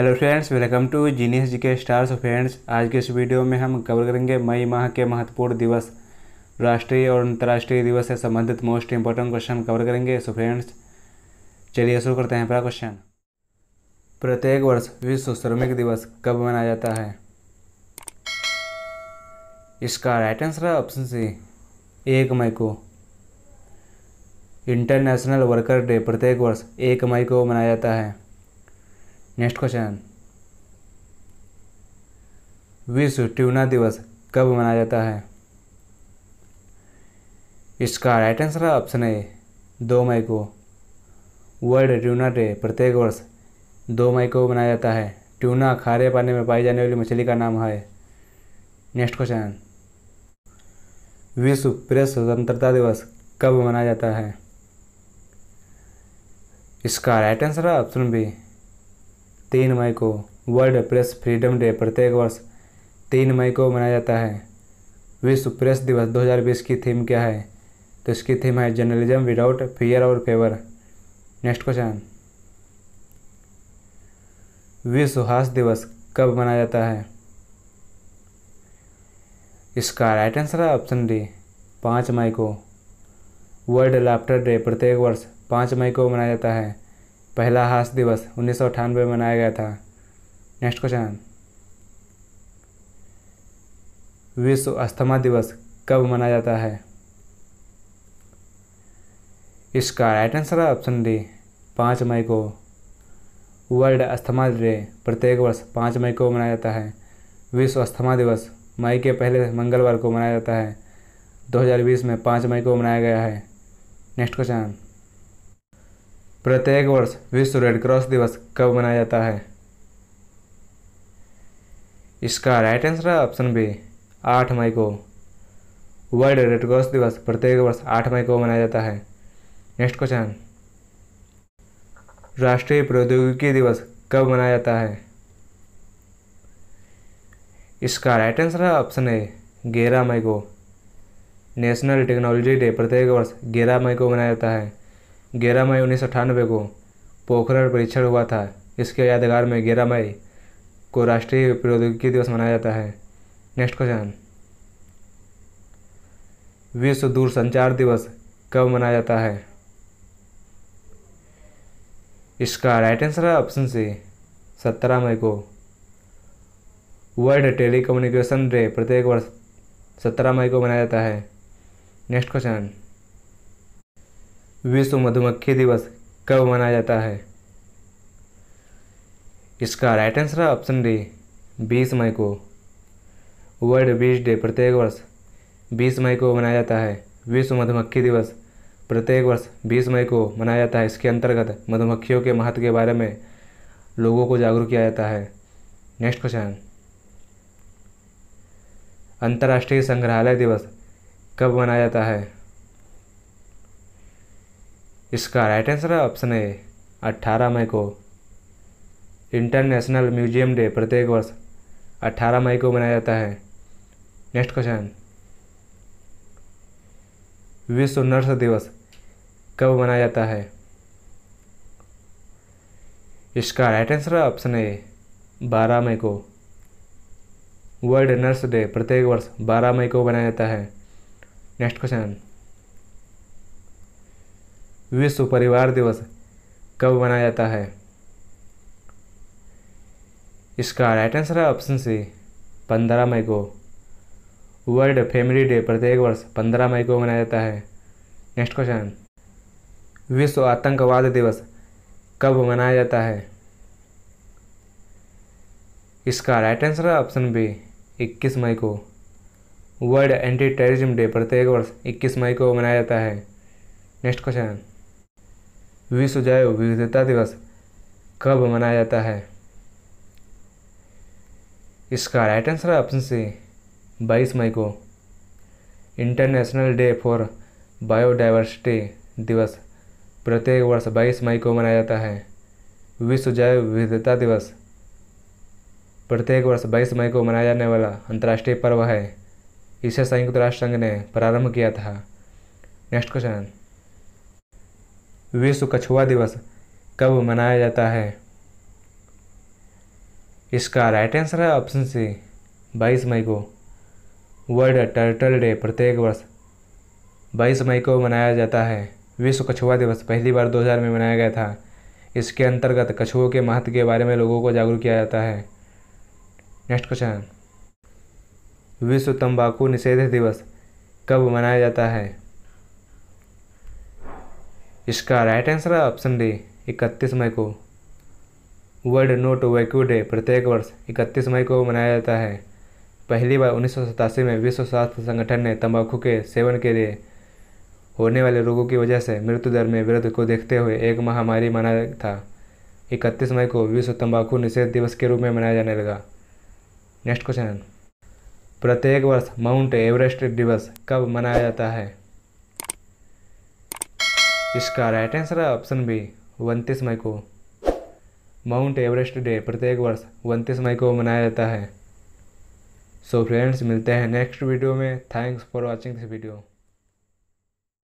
hello friends welcome to genius G के stars friends आज के इस वीडियो में हम कवर करेंगे मई माह के महत्वपूर्ण दिवस राष्ट्रीय और अंतर्राष्ट्रीय दिवस से संबंधित मोस्ट इंपॉर्टेंट क्वेश्चन कवर करेंगे सो फ्रेंड्स चलिए शुरू करते हैं पहला क्वेश्चन प्रत्येक वर्ष विश्व श्रमिक दिवस कब मनाया जाता है इसका राइट आंसर है ऑप्शन सी एक मई को इंटरनेशनल वर्कर डे प्रत्येक वर्ष एक मई को मनाया जाता है नेक्स्ट क्वेश्चन विश्व ट्यूना दिवस कब मनाया जाता है इसका राइट आंसर है ऑप्शन है दो मई को वर्ल्ड ट्यूना डे प्रत्येक वर्ष दो मई को मनाया जाता है ट्यूना खारे पानी में पाई जाने वाली मछली का नाम है नेक्स्ट क्वेश्चन विश्व प्रेस स्वतंत्रता दिवस कब मनाया जाता है इसका राइट आंसर है ऑप्शन बी तीन मई को वर्ल्ड प्रेस फ्रीडम डे प्रत्येक वर्ष तीन मई को मनाया जाता है विश्व प्रेस दिवस 2020 की थीम क्या है तो इसकी थीम है जर्नलिज्म विदाउट फियर और फेवर नेक्स्ट क्वेश्चन विश्व हास दिवस कब मनाया जाता है इसका राइट आंसर है ऑप्शन डी पाँच मई को वर्ल्ड लाफ्टर डे प्रत्येक वर्ष पाँच मई को मनाया जाता है पहला हास्य दिवस उन्नीस में मनाया गया था नेक्स्ट क्वेश्चन विश्व अस्थमा दिवस कब मनाया जाता है इसका राइट आंसर है ऑप्शन डी पाँच मई को वर्ल्ड अस्थमा डे प्रत्येक वर्ष पाँच मई को मनाया जाता है विश्व अस्थमा दिवस मई के पहले मंगलवार को मनाया जाता है 2020 में पाँच मई को मनाया गया है नेक्स्ट क्वेश्चन प्रत्येक वर्ष विश्व रेडक्रॉस दिवस कब मनाया जाता है इसका राइट आंसर है ऑप्शन बी आठ मई को वर्ल्ड रेडक्रॉस दिवस प्रत्येक वर्ष आठ मई को मनाया जाता है नेक्स्ट क्वेश्चन राष्ट्रीय प्रौद्योगिकी दिवस कब मनाया जाता है इसका राइट आंसर है ऑप्शन ए ग्यारह मई को नेशनल टेक्नोलॉजी डे प्रत्येक वर्ष ग्यारह मई को मनाया जाता है ग्यारह मई उन्नीस को पोखरण परीक्षण हुआ था इसके यादगार में ग्यारह मई को राष्ट्रीय प्रौद्योगिकी दिवस मनाया जाता है नेक्स्ट क्वेश्चन विश्व दूरसंचार दिवस कब मनाया जाता है इसका राइट आंसर है ऑप्शन सी सत्रह मई को वर्ल्ड टेलीकम्युनिकेशन डे प्रत्येक वर्ष सत्रह मई को मनाया जाता है नेक्स्ट क्वेश्चन विश्व मधुमक्खी दिवस कब मनाया जाता है इसका राइट आंसर है ऑप्शन डी 20 मई को वर्ल्ड बीज डे प्रत्येक वर्ष 20 मई को मनाया जाता है विश्व मधुमक्खी दिवस प्रत्येक वर्ष 20 मई को मनाया जाता है इसके अंतर्गत मधुमक्खियों के महत्व के बारे में लोगों को जागरूक किया जाता है नेक्स्ट क्वेश्चन अंतर्राष्ट्रीय संग्रहालय दिवस कब मनाया जाता है इसका राइट आंसर है ऑप्शन ए अट्ठारह मई को इंटरनेशनल म्यूजियम डे प्रत्येक वर्ष अट्ठारह मई को मनाया जाता है नेक्स्ट क्वेश्चन विश्व नर्स दिवस कब मनाया जाता है इसका राइट आंसर है ऑप्शन ए बारह मई को वर्ल्ड नर्स डे प्रत्येक वर्ष बारह मई को मनाया जाता है नेक्स्ट क्वेश्चन विश्व परिवार दिवस कब मनाया जाता है इसका राइट आंसर है ऑप्शन सी पंद्रह मई को वर्ल्ड फैमिली डे प्रत्येक वर्ष पंद्रह मई को मनाया जाता है नेक्स्ट क्वेश्चन विश्व आतंकवाद दिवस कब मनाया जाता है इसका राइट आंसर है ऑप्शन बी 21 मई को वर्ल्ड एंटी टेररिज्म डे प्रत्येक वर्ष 21 मई को मनाया जाता है नेक्स्ट क्वेश्चन विश्व जैव विविधता दिवस कब मनाया जाता है इसका राइट आंसर है ऑप्शन सी बाईस मई को इंटरनेशनल डे फॉर बायोडाइवर्सिटी दिवस प्रत्येक वर्ष बाईस मई को मनाया जाता है विश्व जैव विविधता दिवस प्रत्येक वर्ष बाईस मई को मनाया जाने वाला अंतर्राष्ट्रीय पर्व है इसे संयुक्त राष्ट्र संघ ने प्रारंभ किया था नेक्स्ट क्वेश्चन विश्व कछुआ दिवस कब मनाया जाता है इसका राइट आंसर है ऑप्शन सी 22 मई को वर्ल्ड टर्टल डे प्रत्येक वर्ष 22 मई को मनाया जाता है विश्व कछुआ दिवस पहली बार 2000 में मनाया गया था इसके अंतर्गत कछुओं के महत्व के बारे में लोगों को जागरूक किया जाता है नेक्स्ट क्वेश्चन विश्व तंबाकू निषेध दिवस कब मनाया जाता है इसका राइट आंसर है ऑप्शन डी इकतीस मई को वर्ल्ड नोट वैक्यू डे प्रत्येक वर्ष इकतीस मई को मनाया जाता है पहली बार उन्नीस में विश्व स्वास्थ्य संगठन ने तंबाकू के सेवन के लिए होने वाले रोगों की वजह से मृत्यु दर में वृद्धि को देखते हुए एक महामारी माना था इकतीस मई को विश्व तंबाकू निषेध दिवस के रूप में मनाया जाने लगा नेक्स्ट क्वेश्चन प्रत्येक वर्ष माउंट एवरेस्ट दिवस कब मनाया जाता है इसका राइट आंसर है ऑप्शन बी उनतीस मई को माउंट एवरेस्ट डे प्रत्येक वर्ष उनतीस मई को मनाया जाता है सो so फ्रेंड्स मिलते हैं नेक्स्ट वीडियो में thanks for watching this video